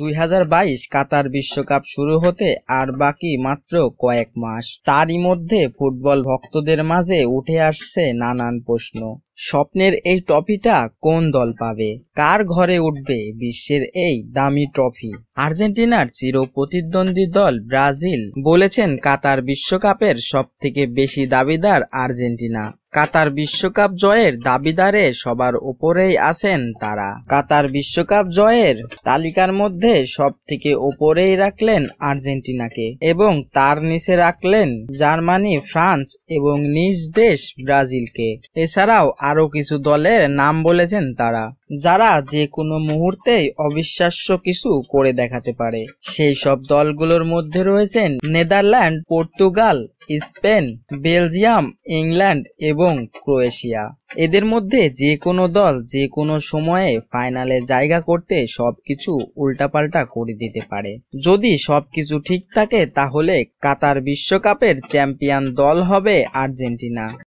দুই কাতার বিশ্বকাপ শুরু হতে আর বাকি মাত্র কয়েক মাস তারই মধ্যে ফুটবল ভক্তদের মাঝে উঠে আসছে নানান প্রশ্ন স্বপ্নের এই ট্রফিটা কোন দল পাবে কার ঘরে উঠবে বিশ্বের এই দামি ট্রফি আর্জেন্টিনার চির প্রতিদ্বন্দ্বী দল ব্রাজিল বলেছেন কাতার বিশ্বকাপের সবথেকে বেশি দাবিদার আর্জেন্টিনা কাতার বিশ্বকাপ জয়ের দাবিদারে সবার ওপরেই আছেন তারা কাতার বিশ্বকাপ জয়ের তালিকার মধ্যে সব থেকে ওপরেই রাখলেন আর্জেন্টিনাকে এবং তার নিচে রাখলেন জার্মানি ফ্রান্স এবং নিজ দেশ ব্রাজিলকে এছাড়াও আরও কিছু দলের নাম বলেছেন তারা যারা যে কোনো মুহূর্তেই অবিশ্বাস্য কিছু করে দেখাতে পারে সেই সব দলগুলোর মধ্যে রয়েছেন Netherlands Portugal Spain Belgium England এবং ক্রোয়েশিয়া এদের মধ্যে যে কোনো দল যে কোনো সময়ে ফাইনালে জায়গা করতে সবকিছু উল্টাপাল্টা করে দিতে পারে যদি সবকিছু ঠিক থাকে তাহলে কাতার বিশ্বকাপের চ্যাম্পিয়ন দল হবে আর্জেন্টিনা